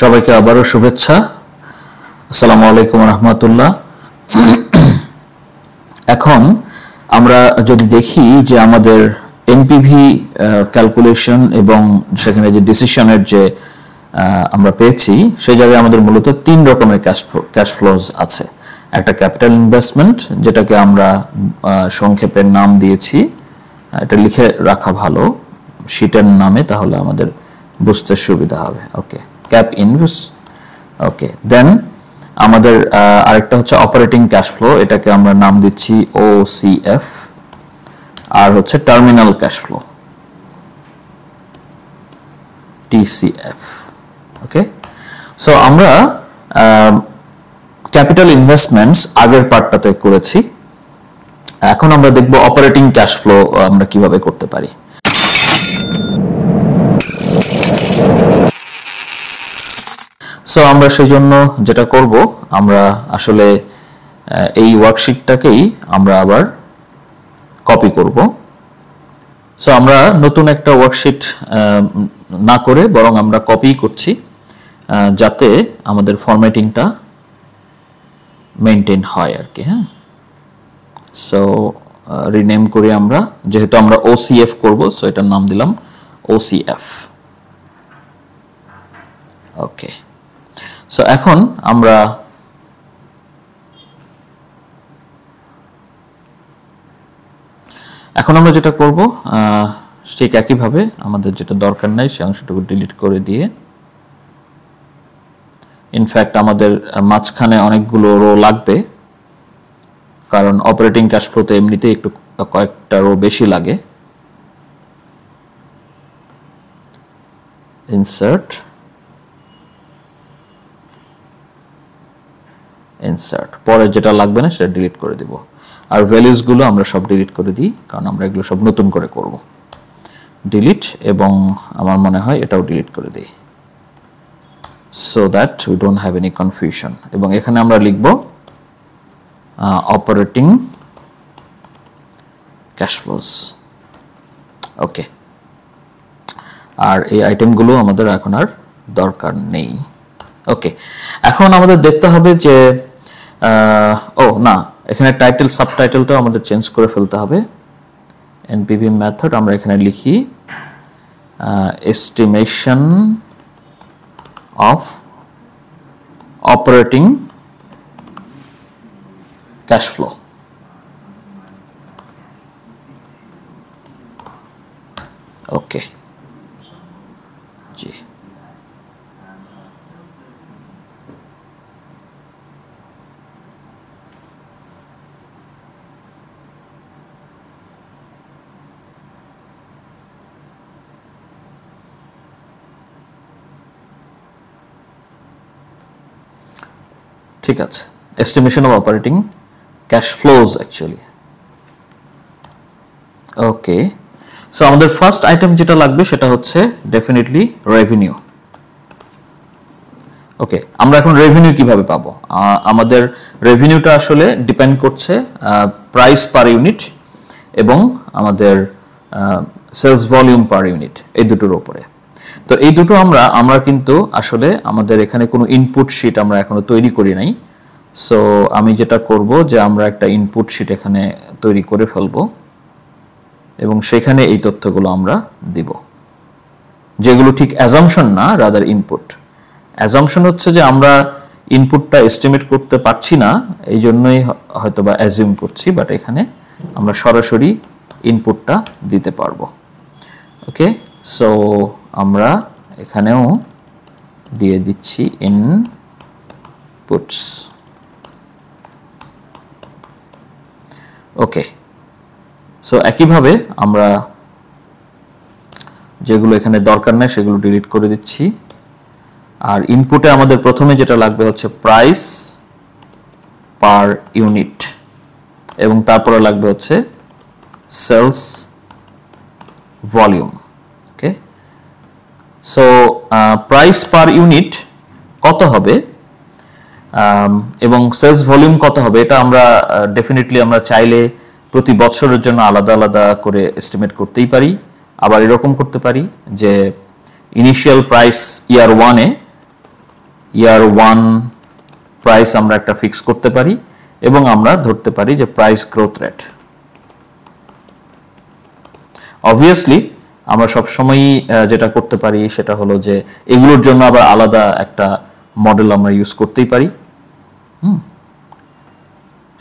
সবাইকে আবারও শুভেচ্ছা আসসালামু আলাইকুম রহমতুল্লাহ এখন আমরা যদি দেখি যে আমাদের এমপিভি ক্যালকুলেশন এবং সেখানে যে ডিসিশনের যে আমরা পেয়েছি সেই জায়গায় আমাদের মূলত তিন রকমের ক্যাশ ক্যাশ ফ্লোজ আছে একটা ক্যাপিটাল ইনভেস্টমেন্ট যেটাকে আমরা সংক্ষেপের নাম দিয়েছি এটা লিখে রাখা ভালো শীটের নামে তাহলে আমাদের বুঝতে সুবিধা হবে ওকে ক্যাপ ইনভেস ওকে দেন আমাদের আরেকটা হচ্ছে অপারেটিং ক্যাশ ফ্লো এটাকে আমরা নাম দিচ্ছি ওসিএফ আর হচ্ছে terminal cash flow TCF okay so আমরা ক্যাপিটাল ইনভেস্টমেন্টস আগের পার্টটাতে করেছি এখন আমরা দেখব অপারেটিং ক্যাশ ফ্লো আমরা কিভাবে করতে পারি সো আমরা সেই জন্য যেটা করব আমরা আসলে এই ওয়ার্কশিটটাকেই আমরা আবার কপি করব সো আমরা নতুন একটা ওয়ার্কশিট না করে বরং আমরা কপি করছি যাতে আমাদের ফরম্যাটিংটা মেনটেন হয় আর কি হ্যাঁ সো রিনেম করি আমরা যেহেতু আমরা ওসিএফ করব সো এটার নাম দিলাম ওসিএফ ওকে সো এখন আমরা এখন আমরা যেটা করব ঠিক একইভাবে আমাদের যেটা দরকার নাই সেই অংশটুকু ডিলিট করে দিয়ে ইনফ্যাক্ট আমাদের মাঝখানে অনেকগুলো রো লাগবে কারণ অপারেটিং ক্যাশ ফ্লোতে এমনিতে একটু কয়েকটা রো বেশি লাগে ইনসার্ট ইনসার্ট পরে যেটা লাগবে না সেটা ডিলিট করে দিব আর ভ্যালিউসগুলো আমরা সব ডিলিট করে দিই কারণ আমরা এগুলো সব নতুন করে করব ডিলিট এবং আমার মনে হয় এটাও ডিলিট করে দিই so that we don't have any confusion এবং এখানে আমরা লিখব অপারেটিং ক্যাশ ফ্লোস ওকে আর এই আইটেমগুলো আমাদের এখন আর দরকার নেই ওকে এখন আমাদের দেখতে হবে যে ও না এখানে টাইটেল সাবটাইটেলটাও আমাদের চেঞ্জ করে ফেলতে হবে এনপিভি মেথড আমরা এখানে লিখি estimation of operating cash flow okay ঠিক আছে estimation of operating cash flows actually okay so আমাদের ফার্স্ট আইটেম যেটা লাগবে সেটা হচ্ছে ডেফিনেটলি রেভিনিউ ওকে আমরা এখন রেভিনিউ কিভাবে পাবো আমাদের রেভিনিউটা আসলে ডিপেন্ড করছে প্রাইস পার ইউনিট এবং আমাদের সেলস ভলিউম পার ইউনিট এই দুটোর উপরে তো এই দুটো আমরা আমরা কিন্তু আসলে আমাদের এখানে কোনো ইনপুট শিট আমরা এখনো তৈরি করি নাই সো আমি যেটা করব যে আমরা একটা ইনপুট শিট এখানে তৈরি করে ফেলব এবং সেখানে এই তথ্যগুলো আমরা দিব যেগুলো ঠিক অ্যাজামশন না রাদার ইনপুট অ্যাজামশন হচ্ছে যে আমরা ইনপুটটা এস্টিমেট করতে পারছি না এই জন্যই হয়তো বা অ্যাজিউম করছি বাট এখানে আমরা সরাসরি ইনপুটটা দিতে পারবো ওকে সো আমরা এখানেও দিয়ে দিচ্ছি ইনপুটস ওকে সো একইভাবে আমরা যেগুলো এখানে দরকার নাই সেগুলো ডিলিট করে দিচ্ছি আর ইনপুটে আমাদের প্রথমে যেটা লাগবে হচ্ছে প্রাইস পার ইউনিট এবং তারপরে লাগবে হচ্ছে sales volume so price per unit কত হবে um, এবং সেলস ভলিউম কত হবে এটা আমরা ডেফিনেটলি uh, আমরা চাইলে প্রতি বছরের জন্য আলাদা আলাদা করে এস্টিমেট করতেই পারি আবার এরকম করতে পারি যে ইনিশিয়াল প্রাইস ইয়ার ওয়ানে ইয়ার ওয়ান প্রাইস আমরা একটা ফিক্স করতে পারি এবং আমরা ধরতে পারি যে প্রাইস গ্রোথ রেট অবভিয়াসলি আমরা সবসময়ই যেটা করতে পারি সেটা হলো যে এগুলোর জন্য আবার আলাদা একটা মডেল আমরা ইউজ করতেই পারি হুম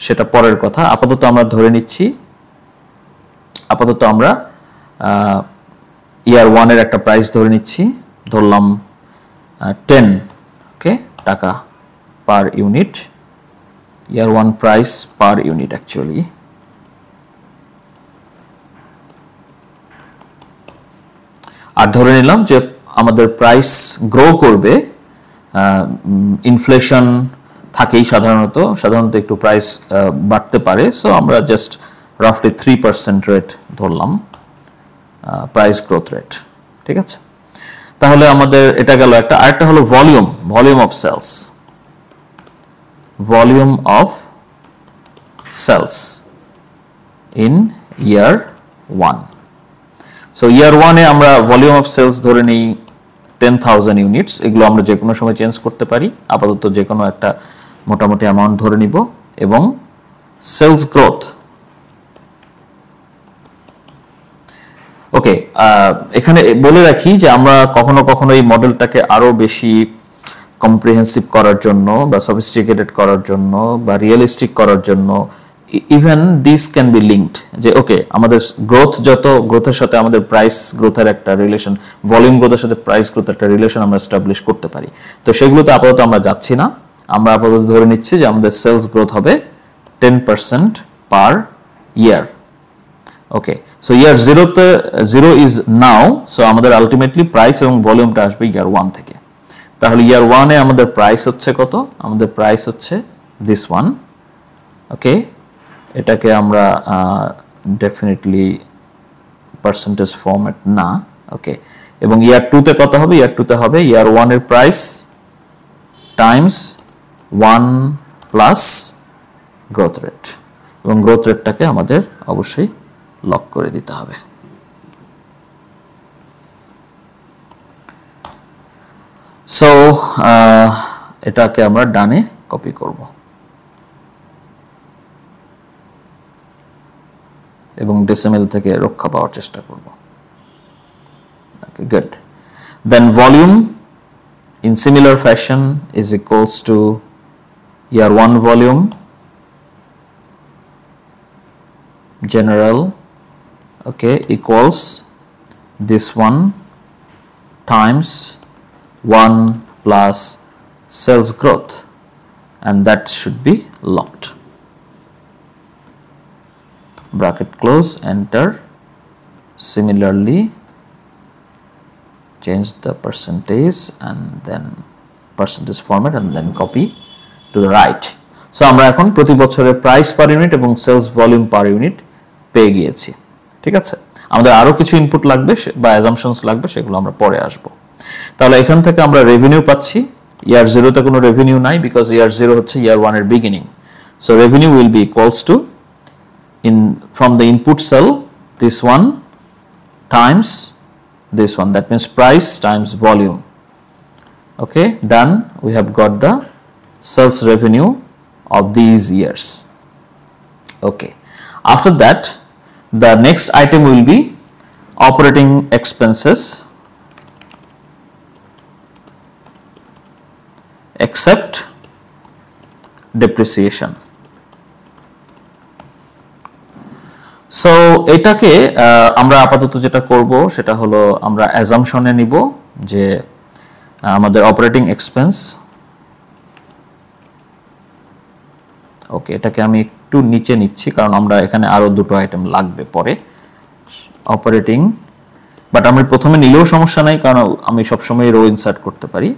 সেটা পরের কথা আপাতত আমরা ধরে নিচ্ছি আপাতত আমরা ইয়ার ওয়ানের একটা প্রাইস ধরে নিচ্ছি ধরলাম টেন ওকে টাকা per unit year one price per unit actually আর ধরে নিলাম যে আমাদের প্রাইস গ্রো করবে ইনফ্লেশন থাকেই সাধারণত সাধারণত একটু প্রাইস বাড়তে পারে সো আমরা জাস্ট রাফলি থ্রি পার্সেন্ট রেট ধরলাম প্রাইস গ্রোথ রেট ঠিক আছে তাহলে আমাদের এটা গেল একটা আরেকটা হলো volume volume of sales volume of sales in year one so year ওয়ানে আমরা ভলিউম অফ সেলস ধরে নেই টেন থাউজেন্ড ইউনিটস এগুলো আমরা যে কোনো সময় চেঞ্জ করতে পারি আপাতত যে কোনো একটা মোটামুটি অ্যামাউন্ট ধরে নিব এবং সেলস গ্রোথ ওকে এখানে বলে রাখি যে আমরা কখনো কখনো এই মডেলটাকে আরো বেশি কম্প্রিহেন্সিভ করার জন্য বা সফিস্টিকেটেড করার জন্য বা রিয়েলিস্টিক করার জন্য even this can be linked যে ওকে আমাদের গ্রোথ যত গ্রোথের সাথে আমাদের প্রাইস গ্রোথের একটা রিলেশন ভলিউম গ্রোথের সাথে প্রাইস গ্রোথের একটা রিলেশন আমরা স্টাবলিশ করতে পারি তো সেগুলোতে আপাতত আমরা যাচ্ছি না আমরা আপাতত ধরে নিচ্ছি যে আমাদের সেলস গ্রোথ হবে ten percent per year okay so year জিরোতে জিরো ইজ নাও সো আমাদের আলটিমেটলি প্রাইস এবং ভলিউমটা আসবে ইয়ার ওয়ান থেকে তাহলে ইয়ার ওয়ানে আমাদের প্রাইস হচ্ছে কত আমাদের প্রাইস হচ্ছে দিস ওয়ান ওকে এটাকে আমরা ডেফিনেটলি পার্সেন্টেজ ফর্মেট না ওকে এবং ইয়ার টু তে কত হবে ইয়ার টুতে হবে ইয়ার ওয়ানের price times one plus growth rate এবং গ্রোথ রেটটাকে আমাদের অবশ্যই লক করে দিতে হবে সো এটাকে আমরা ডানে কপি করবো এবং ডেসিমেল থেকে রক্ষা পাওয়ার চেষ্টা করব okay good in similar fashion is equals to ER1 volume general okay equals this one times 1 plus cells growth and that should be locked. bracket close enter similarly change the percentage and then percentage format and then copy to the right so আমরা এখন প্রতি বছরের price per unit এবং sales volume per unit পেয়ে গিয়েছি ঠিক আছে আমাদের আরো কিছু ইনপুট লাগবে বা অ্যাজামশনস লাগবে সেগুলো আমরা পরে আসব তাহলে এখান থেকে আমরা রেভিনিউ পাচ্ছি ইয়ার জিরোতে কোনো রেভিনিউ নাই বিকজ ইয়ার জিরো হচ্ছে ইয়ার ওয়ানের beginning so revenue will be equals to in from the input cell this one times this one that means price times volume okay done we have got the sales revenue of these years okay after that the next item will be operating expenses except depreciation so এটাকে আমরা আপাতত যেটা করব সেটা হলো আমরা অ্যাজামশনে নিব যে আমাদের অপারেটিং এক্সপেন্স ওকে এটাকে আমি একটু নিচে নিচ্ছি কারণ আমরা এখানে আরও দুটো আইটেম লাগবে পরে অপারেটিং বাট আমি প্রথমে নিলেও সমস্যা নাই কারণ আমি সবসময় রো ইনসার্ট করতে পারি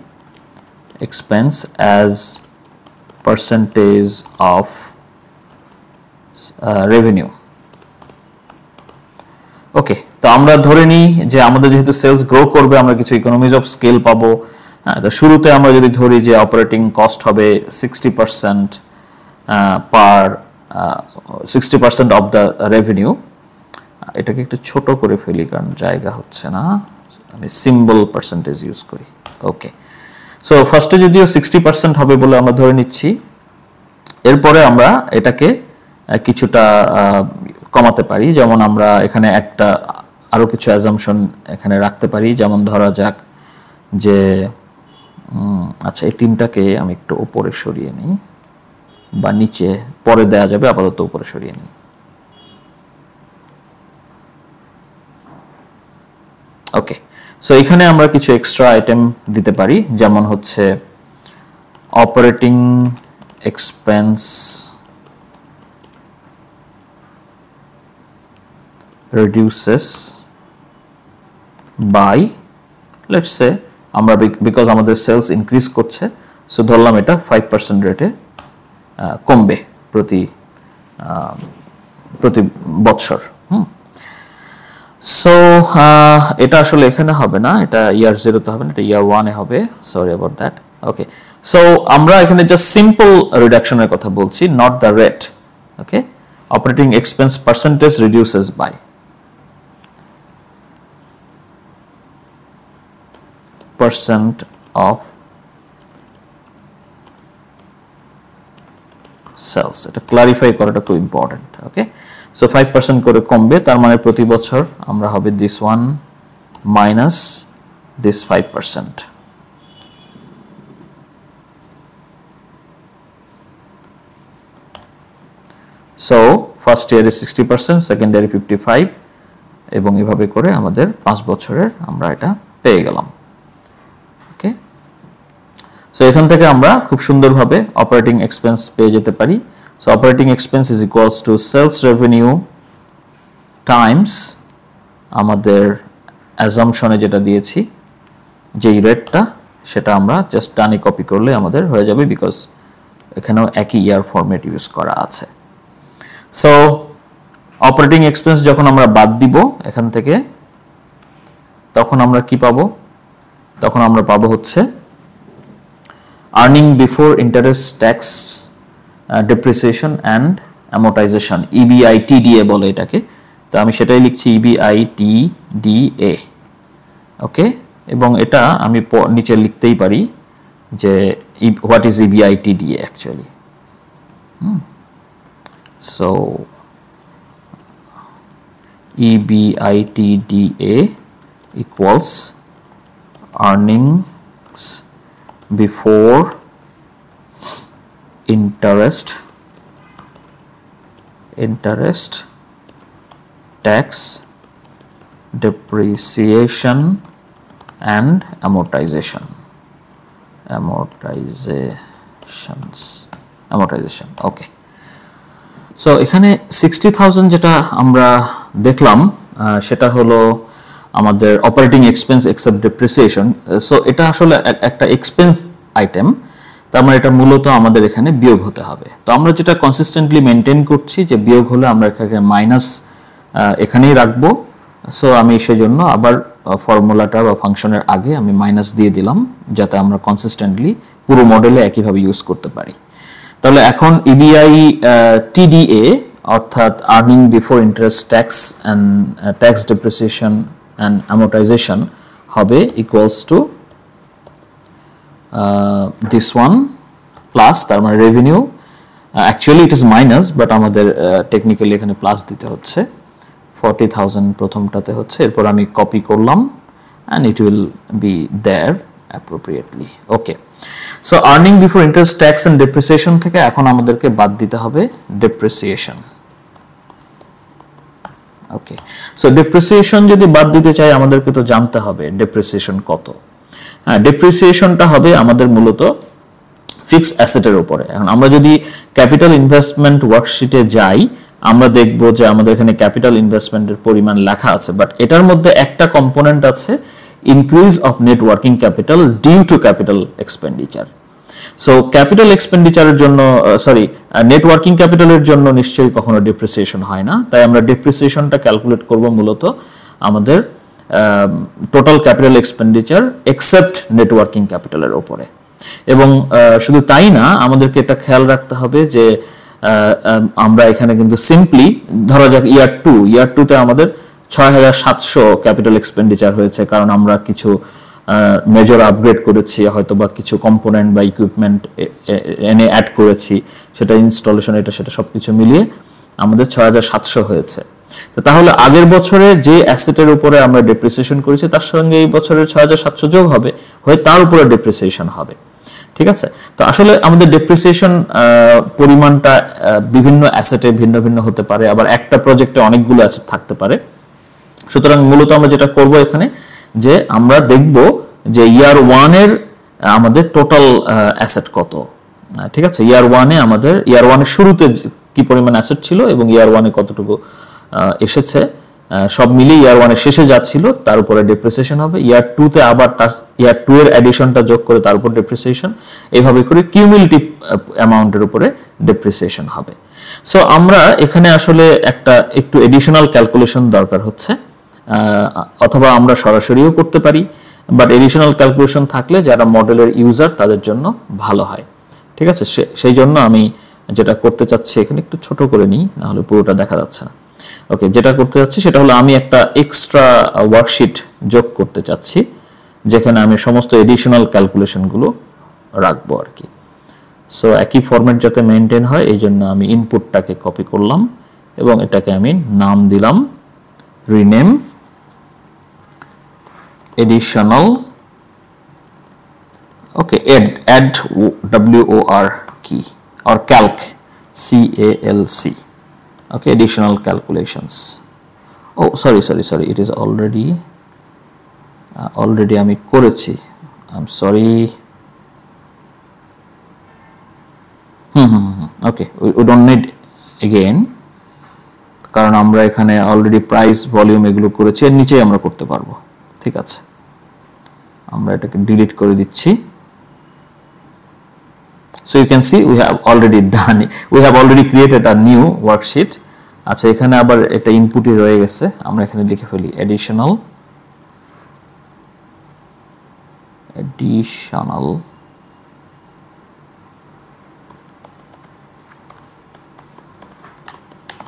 expense as percentage of revenue okay তো আমরা ধরে নিই যে আমাদের যেহেতু সেলস গ্রো করবে আমরা কিছু ইকোনমিজ অফ স্কেল পাবো তো শুরুতে আমরা যদি ধরি যে অপারেটিং কস্ট হবে sixty percent per sixty percent of the revenue এটাকে একটু ছোট করে ফেলি কারণ জায়গা হচ্ছে না আমি সিম্বল পার্সেন্টেজ ইউজ করি ওকে সো ফার্স্টে যদিও সিক্সটি পার্সেন্ট হবে বলে আমরা ধরে নিচ্ছি এরপরে আমরা এটাকে কিছুটা কমাতে পারি যেমন আমরা এখানে একটা আরও কিছু অ্যাজামশন এখানে রাখতে পারি যেমন ধরা যাক যে আচ্ছা এই তিনটাকে আমি একটু ওপরে সরিয়ে নিই বা নিচে পরে দেয়া যাবে আপাতত উপরে সরিয়ে নিই ওকে সো এখানে আমরা কিছু এক্সট্রা আইটেম দিতে পারি যেমন হচ্ছে operating expense reduces by let's say আমরা বিকজ আমাদের সেলস ইনক্রিজ করছে সো ধরলাম এটা ফাইভ পার্সেন্ট রেটে কমবে প্রতি প্রতি বৎসর হুম সো এটা আসলে এখানে হবে না এটা ইয়ার জিরোতে হবে না এটা ইয়ার ওয়ানে হবে sorry about that okay so আমরা এখানে জাস্ট সিম্পল রিডাকশনের কথা বলছি not the rate okay operating expense percentage reduces by percent of sales এটা ক্লারিফাই করাটা খুব important okay so five percent করে কমবে তার মানে প্রতি বছর আমরা হবে this one minus this five percent so first ইয়ারে সিক্সটি পার্সেন্ট সেকেন্ড ইয়ারে ফিফটি ফাইভ এবং এভাবে করে আমাদের পাঁচ বছরের আমরা এটা পেয়ে গেলাম সো এখান থেকে আমরা খুব সুন্দরভাবে অপারেটিং এক্সপেন্স পেয়ে যেতে পারি so operating expense is equals to sales revenue times আমাদের অ্যাজামশনে যেটা দিয়েছি যেই রেটটা সেটা আমরা জাস্ট টানি কপি করলে আমাদের হয়ে যাবে বিকজ এখানেও একই ইয়ার ফর্মেট ইউজ করা আছে সো অপারেটিং এক্সপেন্স যখন আমরা বাদ দিব এখান থেকে তখন আমরা কি পাবো তখন আমরা পাবো হচ্ছে earning before interest tax uh, depreciation and amortization EBITDA বলে এটাকে তো আমি সেটাই লিখছি EBITDA ওকে এবং এটা আমি নিচে লিখতেই পারি যে what is EBITDA actually so EBITDA equals earnings before interest interest tax depreciation and amortization amortizations amortization okay so এখানে 60000 যেটা আমরা দেখলাম সেটা হলো আমাদের operating expense except depreciation so এটা আসলে একটা এক্সপেন্স আইটেম তার মানে এটা মূলত আমাদের এখানে বিয়োগ হতে হবে তো আমরা যেটা কনসিস্টেন্টলি মেনটেন করছি যে বিয়োগ হলে আমরা এখানে মাইনাস uh, এখানেই রাখবো সো আমি সেজন্য আবার ফর্মুলাটা uh, বা ফাংশনের আগে আমি মাইনাস দিয়ে দিলাম যাতে আমরা কনসিস্টেন্টলি পুরো মডেলে একইভাবে ইউজ করতে পারি তাহলে এখন ইবিআই e টিডিএ uh, অর্থাৎ earning before interest tax and tax depreciation and amortization হবে equals to this one plus তার মানে revenue actually it is minus but আমাদের টেকনিক্যালি uh, এখানে প্লাস দিতে হচ্ছে ফর্টি থাউজেন্ড প্রথমটাতে হচ্ছে এরপর আমি কপি করলাম and it will be there appropriately okay so earning before interest tax and depreciation থেকে এখন আমাদেরকে বাদ দিতে হবে ডেপ্রিসিয়েশন ওকে সো ডেপ্রিসিয়েশন যদি বাদ দিতে চাই আমাদেরকে তো জানতে হবে ডেপ্রিসিয়েশন কত হ্যাঁ ডেপ্রিসিয়েশনটা হবে আমাদের মূলত ফিক্স অ্যাসেটের উপরে এখন আমরা যদি ক্যাপিটাল ইনভেস্টমেন্ট ওয়ার্কশিটে যাই আমরা দেখব যে আমাদের এখানে ক্যাপিটাল ইনভেস্টমেন্টের পরিমাণ লেখা আছে বাট এটার মধ্যে একটা কম্পোনেন্ট আছে increase of net working capital due to capital expenditure so capital এক্সপেন্ডিচারের জন্য সরি নেটওয়ার্কিং ক্যাপিটালের জন্য নিশ্চয়ই কখনো ডিপ্রিসিয়েশন হয় না তাই আমরা ডিপ্রিসিয়েশনটা ক্যালকুলেট করব মূলত আমাদের total capital expenditure except net working ক্যাপিটালের ওপরে এবং uh, শুধু তাই না আমাদেরকে এটা খেয়াল রাখতে হবে যে uh, um, আমরা এখানে কিন্তু সিম্পলি ধরা যাক ইয়ার টু ইয়ার টুতে আমাদের ছয় হাজার সাতশো ক্যাপিটাল এক্সপেন্ডিচার হয়েছে কারণ আমরা কিছু মেজর আপগ্রেড করেছি হয়তো বা কিছু কম্পোনেন্ট বা ইকুইপমেন্ট এনে অ্যাড করেছি সেটা ইনস্টলেশন এটা সেটা সব কিছু মিলিয়ে আমাদের ছয় হাজার সাতশো হয়েছে তো তাহলে আগের বছরে যে অ্যাসেটের উপরে আমরা ডেপ্রিসিয়েশন করেছি তার সঙ্গে এই বছরের ছয় হাজার সাতশো যোগ হবে হয়ে তার উপরে ডেপ্রিসিয়েশন হবে ঠিক আছে তো আসলে আমাদের ডেপ্রিসিয়েশন পরিমাণটা বিভিন্ন অ্যাসেটে ভিন্ন ভিন্ন হতে পারে আবার একটা প্রজেক্টে অনেকগুলো অ্যাসেট থাকতে পারে সুতরাং মূলত আমরা যেটা করব এখানে যে আমরা দেখব যে ইয়ার ওয়ানের আমাদের টোটাল অ্যাসেট কত ঠিক আছে ইয়ার ওয়ানে আমাদের ইয়ার ওয়ানের শুরুতে কি পরিমাণ অ্যাসেট ছিল এবং ইয়ার ওয়ানে কতটুকু এসেছে সব মিলিয়ে ইয়ার ওয়ানের শেষে যাচ্ছিল তার উপরে ডিপ্রিসিয়েশন হবে ইয়ার টুতে আবার তার ইয়ার টু এর অ্যাডিশনটা যোগ করে তার উপর ডিপ্রিসিয়েশন এভাবে করে কিউমিলিটিভ অ্যামাউন্টের উপরে ডিপ্রিসিয়েশন হবে সো আমরা এখানে আসলে একটা একটু এডিশনাল ক্যালকুলেশন দরকার হচ্ছে অথবা আমরা সরাসরিও করতে পারি বাট এডিশনাল ক্যালকুলেশন থাকলে যারা মডেলের ইউজার তাদের জন্য ভালো হয় ঠিক আছে সেই জন্য আমি যেটা করতে চাচ্ছি এখানে একটু ছোট করে নিই নাহলে পুরোটা দেখা যাচ্ছে না ওকে যেটা করতে চাচ্ছি সেটা হলো আমি একটা এক্সট্রা ওয়ার্কশিট যোগ করতে চাচ্ছি যেখানে আমি সমস্ত এডিশনাল ক্যালকুলেশনগুলো রাখবো আর কি সো একই ফরম্যাট যাতে মেনটেন হয় এই জন্য আমি ইনপুটটাকে কপি করলাম এবং এটাকে আমি নাম দিলাম rename additional okay add add w o r key or calc c a l c okay additional calculations oh sorry sorry sorry it is already uh, already ami korechi I'm sorry okay we, we don't need again need again কারণ আমরা এখানে already price volume এগুলো করেছি এর নিচেই আমরা করতে পারবো ঠিক আছে আমরা এটাকে ডিলিট করে দিচ্ছি so you can see we have already done we have already created a new worksheet আচ্ছা এখানে আবার একটা ইনপুটই রয়ে গেছে আমরা এখানে লিখে ফেলি অ্যাডিশনাল অ্যাডিশনাল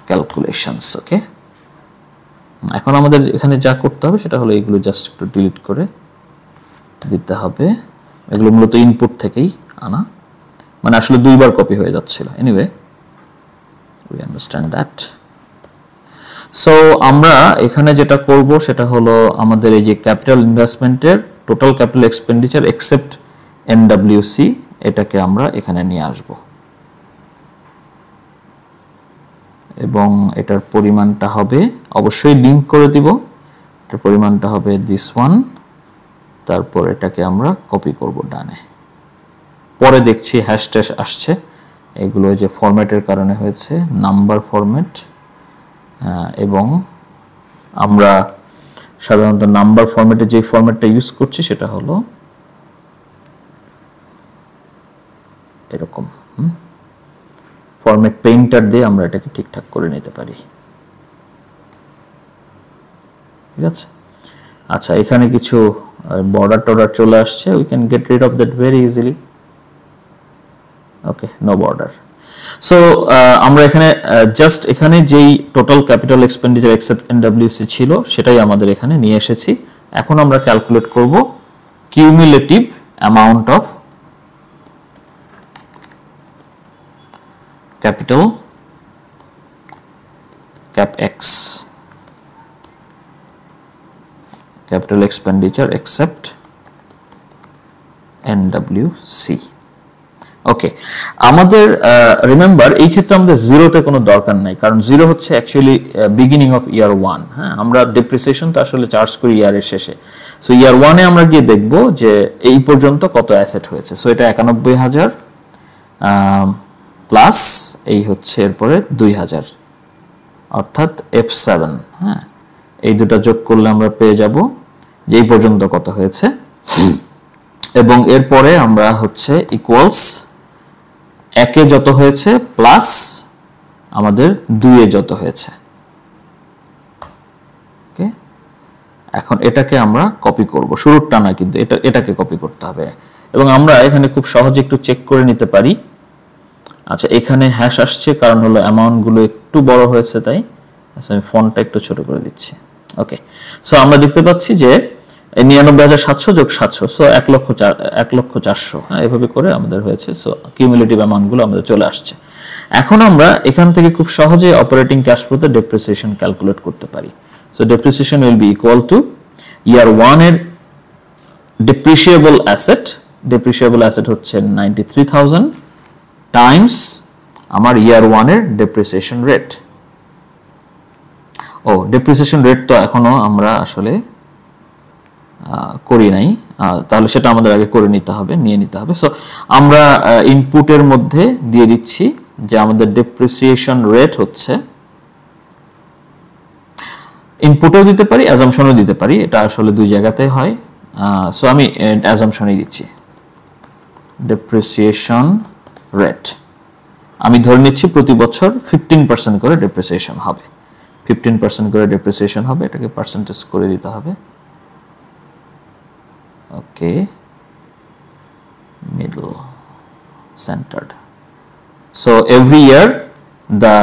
ক্যালকুলেশনস ওকে এখন আমাদের এখানে যা করতে হবে সেটা হলো এগুলো জাস্ট একটু ডিলিট করে দিতে হবে এগুলো মূলত ইনপুট থেকেই আনা মানে আসলে দুইবার কপি হয়ে যাচ্ছিল anyway we understand that so আমরা এখানে যেটা করব সেটা হলো আমাদের এই যে ক্যাপিটাল ইনভেস্টমেন্টের total capital expenditure except NWC এটাকে আমরা এখানে নিয়ে আসবো এবং এটার পরিমাণটা হবে অবশ্যই লিঙ্ক করে দিব এটার পরিমাণটা হবে দিস ওয়ান তারপর এটাকে আমরা কপি করব ডানে পরে দেখছি হ্যাশট্যাশ আসছে এগুলো যে ফরম্যাটের কারণে হয়েছে নাম্বার ফরম্যাট এবং আমরা সাধারণত নাম্বার ফরম্যাটে যে ফরম্যাটটা ইউজ করছি সেটা হলো এরকম হুম ফরম্যাট পেইন্টার দিয়ে আমরা এটাকে ঠিকঠাক করে নিতে পারি ঠিক আছে আচ্ছা এখানে কিছু বর্ডার টর্ডার চলে আসছে we can get rid of that very easily okay no border so আমরা এখানে জাস্ট এখানে যেই total capital expenditure except NWC ছিল সেটাই আমাদের এখানে নিয়ে এসেছি এখন আমরা ক্যালকুলেট করব cumulative amount of capital cap x capital expenditure except NWC ওকে আমাদের রিমেম্বার এই ক্ষেত্রে আমাদের জিরোতে কোনো দরকার নাই কারণ জিরো হচ্ছে actually beginning of year one হ্যাঁ আমরা ডিপ্রিসিয়েশন তো আসলে চার্জ করি ইয়ারের শেষে সো ইয়ার ওয়ানে আমরা গিয়ে দেখব যে এই পর্যন্ত কত অ্যাসেট হয়েছে সো এটা একানব্বই হাজার প্লাস এই হচ্ছে এরপরে দুই হাজার অর্থাৎ এফ সেভেন হ্যাঁ এই দুটা যোগ করলে আমরা পেয়ে যাব যেই পর্যন্ত কত হয়েছে এবং এরপরে আমরা হচ্ছে ইকুয়ালস একে যত হয়েছে প্লাস আমাদের দুইয়ে যত হয়েছে ওকে এখন এটাকে আমরা কপি করব শুরুরটা না কিন্তু এটা এটাকে কপি করতে হবে এবং আমরা এখানে খুব সহজে একটু চেক করে নিতে পারি আচ্ছা এখানে হ্যাশ আসছে কারণ হলো অ্যামাউন্টগুলো একটু বড় হয়েছে তাই আচ্ছা আমি ফোনটা একটু ছোট করে দিচ্ছি ওকে সো আমরা দেখতে পাচ্ছি যে নিরানব্বই হাজার সাতশো যোগ সাতশো সো এক লক্ষ চার এক লক্ষ চারশো হ্যাঁ এভাবে করে আমাদের হয়েছে সো কিউমিলেটিভ অ্যামাউন্টগুলো আমাদের চলে আসছে এখন আমরা এখান থেকে খুব সহজে অপারেটিং ক্যাশ ফ্লোতে ডেপ্রিসিয়েশন ক্যালকুলেট করতে পারি so depreciation will be equal to year ওয়ানের ডেপ্রিসিয়েবল অ্যাসেট ডেপ্রিসিয়েবল অ্যাসেট হচ্ছে নাইনটি থ্রি থাউজেন্ড টাইমস আমার ইয়ার ওয়ানের ডেপ্রিসিয়েশন রেট ও ডেপ্রিসিয়েশন রেট তো এখনো আমরা আসলে করি নাই তাহলে সেটা আমাদের আগে করে নিতে হবে নিয়ে নিতে হবে সো আমরা ইনপুটের মধ্যে দিয়ে দিচ্ছি যে আমাদের ডেপ্রিসিয়েশন রেট হচ্ছে ইনপুটও দিতে পারি অ্যাজামশনও দিতে পারি এটা আসলে দুই জায়গাতে হয় সো আমি অ্যাজামশনই দিচ্ছি ডেপ্রিসিয়েশন রেট আমি ধরে নিচ্ছি প্রতি বছর ফিফটিন পার্সেন্ট করে ডেপ্রিসিয়েশন হবে ফিফটিন পার্সেন্ট করে ডেপ্রিসিয়েশন হবে এটাকে পার্সেন্টেজ করে দিতে হবে okay middle centered. So every year the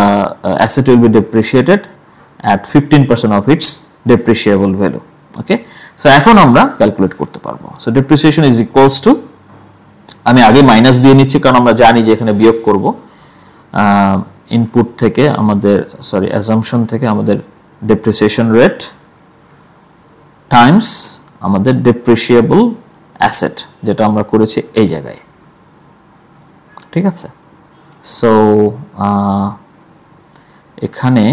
uh, asset will be depreciated at 15% of its depreciable value. Okay. So এখন আমরা ক্যালকুলেট করতে পারবো। So depreciation is equals to আমি আগে মাইনাস দিয়ে নিচ্ছি কারণ আমরা জানি যে এখানে বিয়োগ করব ইনপুট থেকে আমাদের সরি অ্যাজামশন থেকে আমাদের ডেপ্রিসিয়েশন রেট টাইমস আমাদের ডেপ্রিসিয়েবল অ্যাসেট যেটা আমরা করেছি এই জায়গায় ঠিক আছে সো এখানে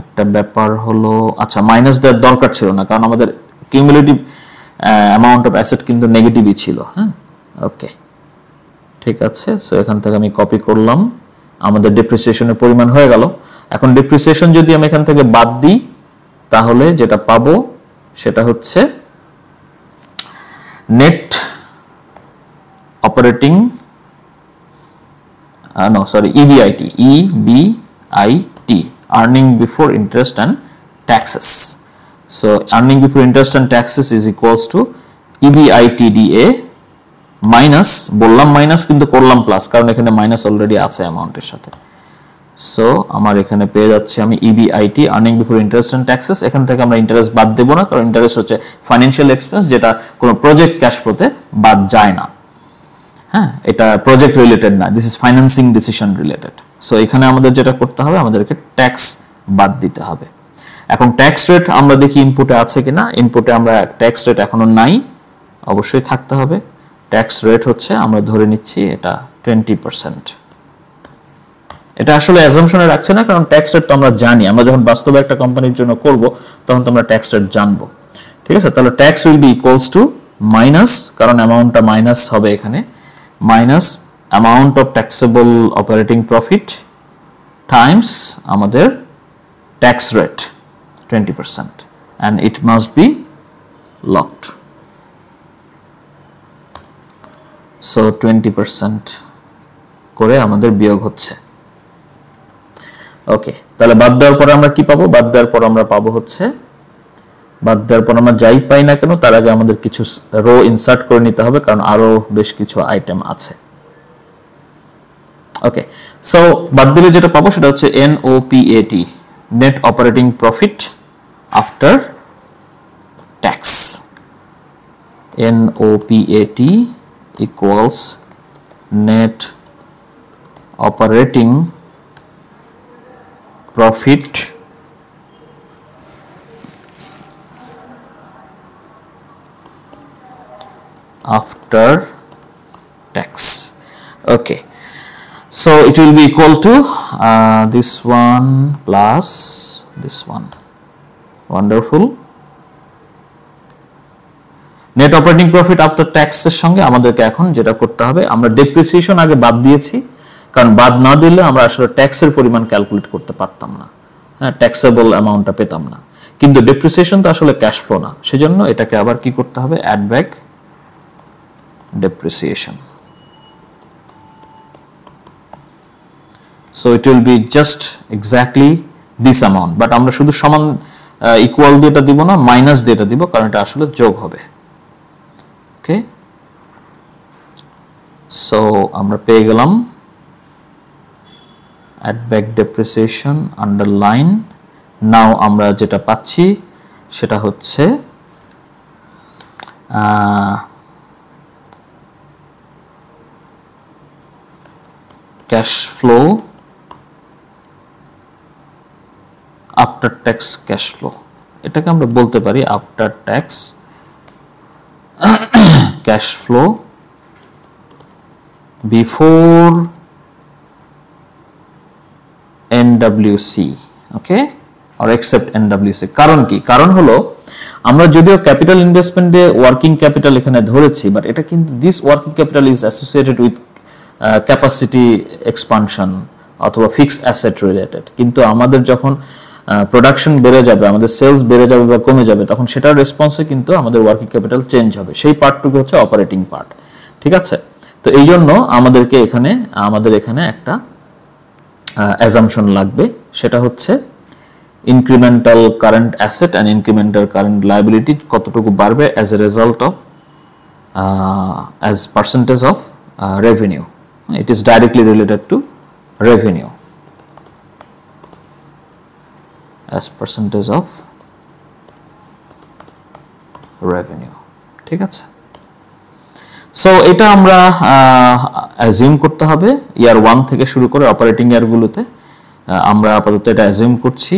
একটা ব্যাপার হলো আচ্ছা মাইনাস দেওয়ার দরকার ছিল না কারণ আমাদের কিউমুলেটিভ অ্যামাউন্ট অফ অ্যাসেট কিন্তু নেগেটিভই ছিল হ্যাঁ ওকে ঠিক আছে সো এখান থেকে আমি কপি করলাম আমাদের ডিপ্রিসিয়েশনের পরিমাণ হয়ে গেল এখন ডিপ্রিসিয়েশন যদি আমি এখান থেকে বাদ দিই তাহলে যেটা পাবো সেটা হচ্ছে net operating no sorry EBIT EBIT earning before interest and taxes so earning before interest and taxes is equals to EBITDA minus বললাম মাইনাস কিন্তু করলাম প্লাস কারণ এখানে মাইনাস অলরেডি আছে অ্যামাউন্টের সাথে সো আমার এখানে পেয়ে যাচ্ছে আমি EBIT earning before interest and taxes এখান থেকে আমরা ইন্টারেস্ট বাদ দেবো না কারণ ইন্টারেস্ট হচ্ছে ফাইন্যান্সিয়াল এক্সপেন্স যেটা কোনো প্রজেক্ট ক্যাশ ফ্লোতে বাদ যায় না হ্যাঁ এটা প্রজেক্ট রিলেটেড না this is financing decision related so এখানে আমাদের যেটা করতে হবে আমাদেরকে ট্যাক্স বাদ দিতে হবে এখন ট্যাক্স রেট আমরা দেখি ইনপুটে আছে কিনা ইনপুটে আমরা ট্যাক্স রেট এখনো নাই অবশ্যই থাকতে হবে ট্যাক্স রেট হচ্ছে আমরা ধরে নিচ্ছি এটা টোয়েন্টি পার্সেন্ট এটা আসলে অ্যাজামশনে রাখছে না কারণ ট্যাক্স রেট তো আমরা জানি আমরা যখন বাস্তবে একটা কোম্পানির জন্য করব তখন তো আমরা ট্যাক্স রেট জানবো ঠিক আছে তাহলে tax will be equals to minus কারণ অ্যামাউন্টটা মাইনাস হবে এখানে minus amount of taxable operating profit times আমাদের tax rate twenty percent and it must be locked so twenty percent করে আমাদের বিয়োগ হচ্ছে ওকে তাহলে বাদ দেওয়ার পরে আমরা কি পাবো বাদ দেওয়ার পর আমরা পাবো হচ্ছে বাদ দেওয়ার পর আমরা যাই পাই না কেন তার আগে আমাদের কিছু রো ইনসার্ট করে নিতে হবে কারণ আরও বেশ কিছু আইটেম আছে ওকে সো বাদ দিলে যেটা পাবো সেটা হচ্ছে N O P net operating profit after tax N O P equals net operating profit after tax okay so it will be equal to uh, this one plus this one wonderful net operating profit after ট্যাক্সের সঙ্গে আমাদেরকে এখন যেটা করতে হবে আমরা depreciation আগে বাদ দিয়েছি কারণ বাদ না দিলে আমরা আসলে ট্যাক্সের পরিমাণ ক্যালকুলেট করতে পারতাম না হ্যাঁ ট্যাক্সেবল অ্যামাউন্টটা পেতাম না কিন্তু ডেপ্রিসিয়েশন তো আসলে ক্যাশ ফ্লো না সেজন্য এটাকে আবার কি করতে হবে add back depreciation so it will be just exactly this amount but আমরা শুধু সমান ইকুয়াল দিয়েটা দিব না মাইনাস দিয়েটা দিব কারণ এটা আসলে যোগ হবে ওকে সো আমরা পেয়ে গেলাম add back depreciation underline now আমরা যেটা পাচ্ছি সেটা হচ্ছে cash flow after tax cash flow এটাকে আমরা বলতে পারি after tax cash flow before NWC okay or except NWC কারণ কি কারণ হলো আমরা যদিও ক্যাপিটাল ইনভেস্টমেন্টে ওয়ার্কিং ক্যাপিটাল এখানে ধরেছি বাট এটা কিন্তু this working capital is associated with capacity expansion অথবা ফিক্স অ্যাসেট রিলেটেড কিন্তু আমাদের যখন প্রোডাকশন বেড়ে যাবে আমাদের সেলস বেড়ে যাবে বা কমে যাবে তখন সেটার রেসপন্সে কিন্তু আমাদের ওয়ার্কিং ক্যাপিটাল চেঞ্জ হবে সেই পার্টটুকু হচ্ছে অপারেটিং পার্ট ঠিক আছে তো এই জন্য আমাদেরকে এখানে আমাদের এখানে একটা অ্যাজামশন লাগবে সেটা হচ্ছে incremental current asset and incremental current liability কতটুকু বাড়বে as a result of as percentage of revenue it is directly related to revenue as percentage of revenue ঠিক আছে সো এটা আমরা অ্যাজিউম করতে হবে ইয়ার ওয়ান থেকে শুরু করে অপারেটিং ইয়ারগুলোতে আমরা আপাতত এটা অ্যাজিউম করছি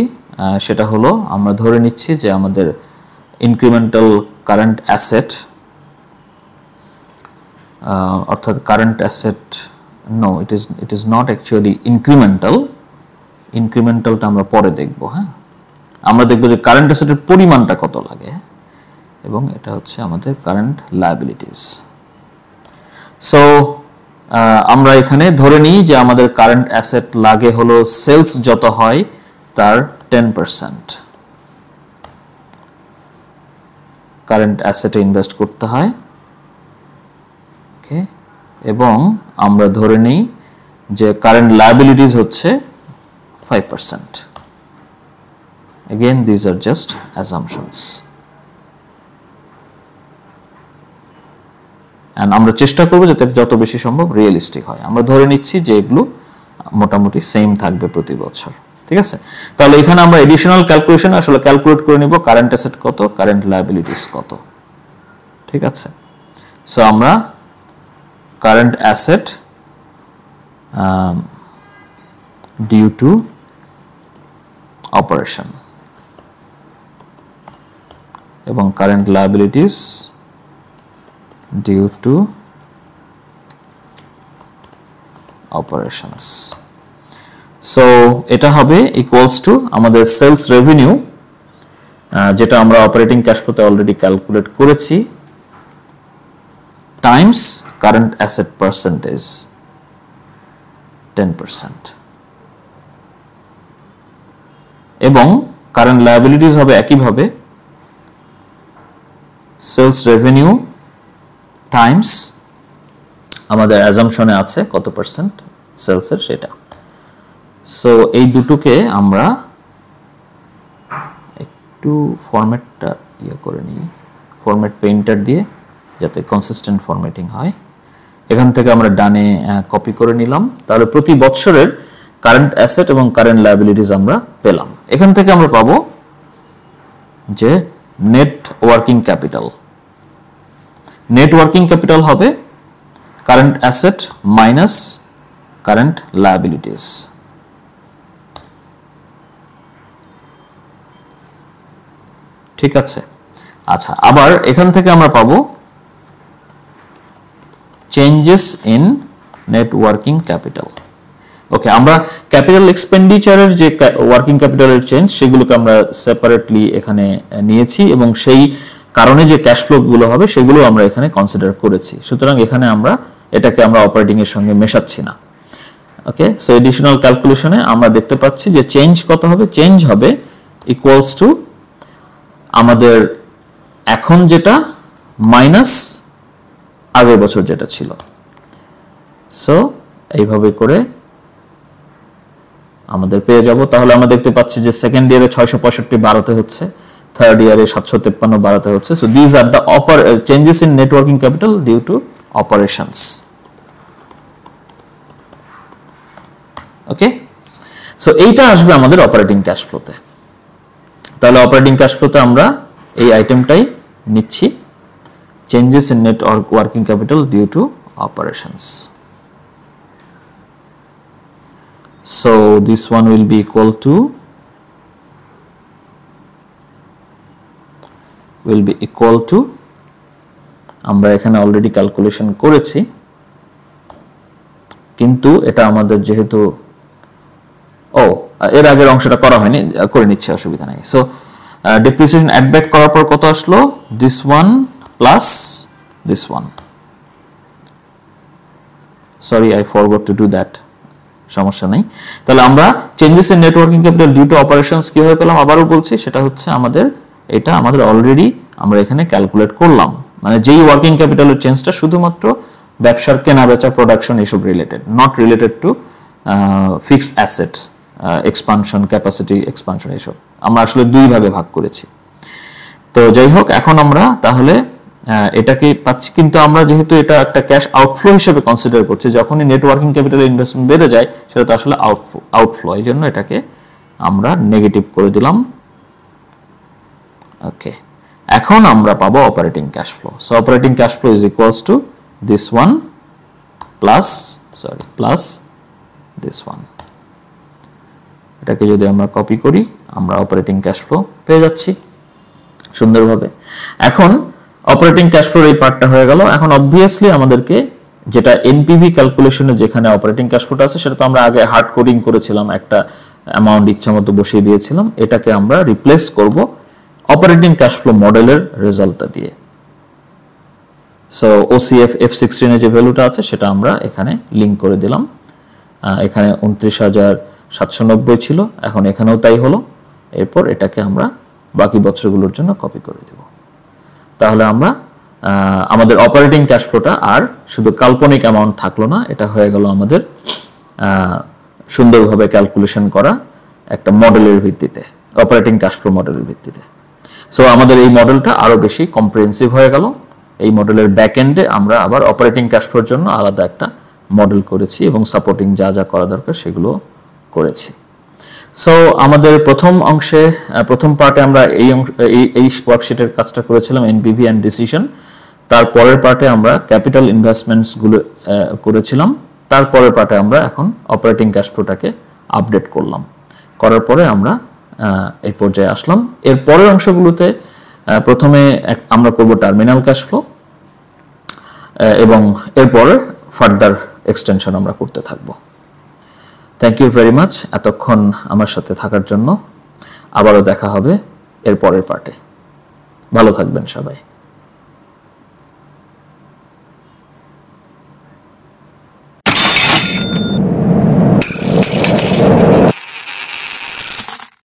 সেটা হলো আমরা ধরে নিচ্ছি যে আমাদের ইনক্রিমেন্টাল কারেন্ট অ্যাসেট অর্থাৎ current asset no it is it is not actually incremental ইনক্রিমেন্টালটা আমরা পরে দেখব হ্যাঁ আমরা দেখব যে কারেন্ট অ্যাসেটের পরিমাণটা কত লাগে এবং এটা হচ্ছে আমাদের কারেন্ট লাইবিলিটিস সো আমরা এখানে ধরে নিই যে আমাদের কারেন্ট অ্যাসেট লাগে হলো সেলস যত হয় তার টেন পার্সেন্ট কারেন্ট অ্যাসেটে ইনভেস্ট করতে হয় ওকে এবং আমরা ধরে নিই যে কারেন্ট লাইবিলিটিস হচ্ছে five percent Again, these are just assumptions. And আমরা চেষ্টা করবো যাতে যত বেশি সম্ভব রিয়েলিস্টিক হয় আমরা ধরে নিচ্ছি যে এগুলো মোটামুটি সেম থাকবে প্রতি বছর ঠিক আছে তাহলে এখানে আমরা এডিশনাল ক্যালকুলেশন আসলে ক্যালকুলেট করে নিব কারেন্ট অ্যাসেট কত কারেন্ট লাইবিলিটিস কত ঠিক আছে সো আমরা current asset due to operation এবং current liabilities due to operations so এটা হবে ইকুয়ালস টু আমাদের সেলস রেভিনিউ যেটা আমরা অপারেটিং ক্যাশ ফ্লোতে অলরেডি ক্যালকুলেট করেছি times current asset percentage ten percent এবং কারেন্ট লায়াবিলিটিস হবে একইভাবে সেলস রেভিনিউ টাইমস আমাদের অ্যাজামশনে আছে কত পার্সেন্ট সেলসের সেটা সো এই দুটোকে আমরা একটু ফরম্যাটটা ইয়ে করে নিই ফরম্যাট পেইন্টার দিয়ে যাতে কনসিস্টেন্ট ফরম্যাটিং হয় এখান থেকে আমরা ডানে কপি করে নিলাম তাহলে প্রতি বছরের কারেন্ট অ্যাসেট এবং কারেন্ট লাইবিলিটিস আমরা পেলাম এখান থেকে আমরা পাবো যে net working capital net working capital হবে current asset minus current liabilities ঠিক আছে আচ্ছা আবার এখান থেকে আমরা পাবো changes in net working capital okay আমরা ক্যাপিটাল এক্সপেন্ডিচারের যে ওয়ার্কিং ক্যাপিটালের চেঞ্জ সেগুলোকে আমরা সেপারেটলি এখানে নিয়েছি এবং সেই কারণে যে ক্যাশ ফ্লো গুলো হবে সেগুলো আমরা এখানে কনসিডার করেছি সুতরাং এখানে আমরা এটাকে আমরা অপারেটিং এর সঙ্গে মেশাচ্ছি না ওকে সো এডিশনাল ক্যালকুলেশনে আমরা দেখতে পাচ্ছি যে চেঞ্জ কত হবে চেঞ্জ হবে ইকুয়ালস টু আমাদের এখন যেটা মাইনাস আগের বছর যেটা ছিল সো এইভাবে করে আমাদের পেয়ে যাব তাহলে আমরা দেখতে পাচ্ছি যে সেকেন্ড ইয়ারে ছয়শো পঁয়ষট্টি বাড়াতে হচ্ছে থার্ড ইয়ারে সাতশো তেপ্পান্ন বাড়াতে হচ্ছে so these are the upper changes in net working capital due to operations okay so এইটা আসবে আমাদের অপারেটিং ক্যাশ ফ্লোতে তাহলে অপারেটিং ক্যাশ ফ্লোতে আমরা এই আইটেমটাই নিচ্ছি changes in network working capital due to operations so this one will be equal to will be equal to আমরা এখানে অলরেডি ক্যালকুলেশন করেছি কিন্তু এটা আমাদের যেহেতু ও এর আগের অংশটা করা হয়নি করে নিচ্ছে অসুবিধা নাই সো ডিপ্রিসিয়েশন অ্যাড ব্যাক করার পর কত আসলো this one plus this one sorry I forgot to do that সমস্যা নেই তাহলে আমরা changes in net working capital due to operations কীভাবে পেলাম আবারও বলছি সেটা হচ্ছে আমাদের এটা আমাদের অলরেডি আমরা এখানে ক্যালকুলেট করলাম মানে যেই ওয়ার্কিং ক্যাপিটালের চেঞ্জটা শুধুমাত্র ব্যবসার কেনা বেচা প্রোডাকশন এসব related not related to fixed assets expansion capacity expansion এসব আমরা আসলে দুই ভাগে ভাগ করেছি তো যাই হোক এখন আমরা তাহলে হ্যাঁ, এটাকে পাচ্ছি কিন্তু আমরা যেহেতু এটা একটা ক্যাশ আউটফ্লো হিসেবে কনসিডার করছি যখনই নেটওয়ার্কিং ক্যাপিটাল ইনভেস্টমেন্ট বেড়ে যায় সেটা তো আসলে আউটফ্লো আউটফ্লো এই জন্য এটাকে আমরা নেগেটিভ করে দিলাম ওকে এখন আমরা পাবো operating cash flow so operating cash flow is equals to this one plus sorry plus this one এটাকে যদি আমরা কপি করি আমরা অপারেটিং ক্যাশ ফ্লো পেয়ে যাচ্ছি সুন্দরভাবে এখন অপারেটিং ক্যাশ ফ্লোর এই পার্টটা হয়ে গেল এখন অবভিয়াসলি আমাদেরকে যেটা এনপিভি ক্যালকুলেশনে যেখানে অপারেটিং ক্যাশ ফ্লোটা আছে সেটা তো আমরা আগে হার্ড কোডিং করেছিলাম একটা অ্যামাউন্ট ইচ্ছা মতো বসিয়ে দিয়েছিলাম এটাকে আমরা রিপ্লেস করব অপারেটিং ক্যাশ ফ্লো মডেলের রেজাল্টটা দিয়ে সো ওসিএফ এফ সিক্সটিনের যে ভ্যালুটা আছে সেটা আমরা এখানে লিঙ্ক করে দিলাম এখানে উনত্রিশ হাজার সাতশো নব্বই ছিল এখন এখানেও তাই হলো এরপর এটাকে আমরা বাকি বছরগুলোর জন্য কপি করে দেবো তাহলে আমরা আমাদের অপারেটিং ক্যাশ ফ্লোটা আর শুধু কাল্পনিক অ্যামাউন্ট থাকলো না এটা হয়ে গেল আমাদের সুন্দরভাবে ক্যালকুলেশন করা একটা মডেলের ভিত্তিতে অপারেটিং ক্যাশ ফ্লো মডেলের ভিত্তিতে সো আমাদের এই মডেলটা আরও বেশি কম্প্রিহেন্সিভ হয়ে গেল এই মডেলের ব্যাক এন্ডে আমরা আবার অপারেটিং ক্যাশ ফ্লোর জন্য আলাদা একটা মডেল করেছি এবং সাপোর্টিং যা যা করা দরকার সেগুলো করেছি সো আমাদের প্রথম অংশে প্রথম পার্টে আমরা এই এই ওয়ার্কশিটের কাজটা করেছিলাম এনপিভি অ্যান্ড ডিসিশন তার পরের পার্টে আমরা ক্যাপিটাল ইনভেস্টমেন্টসগুলো করেছিলাম তার পরের পার্টে আমরা এখন অপারেটিং ক্যাশ ফ্লোটাকে আপডেট করলাম করার পরে আমরা এই পর্যায়ে আসলাম এর পরের অংশগুলোতে প্রথমে আমরা করব টার্মিনাল ক্যাশ ফ্লো এবং এরপরে ফার্দার এক্সটেনশন আমরা করতে থাকবো থ্যাংক ইউ ভেরি মাচ এতক্ষণ আমার সাথে থাকার জন্য আবারও দেখা হবে এর পরের পার্টে ভালো থাকবেন সবাই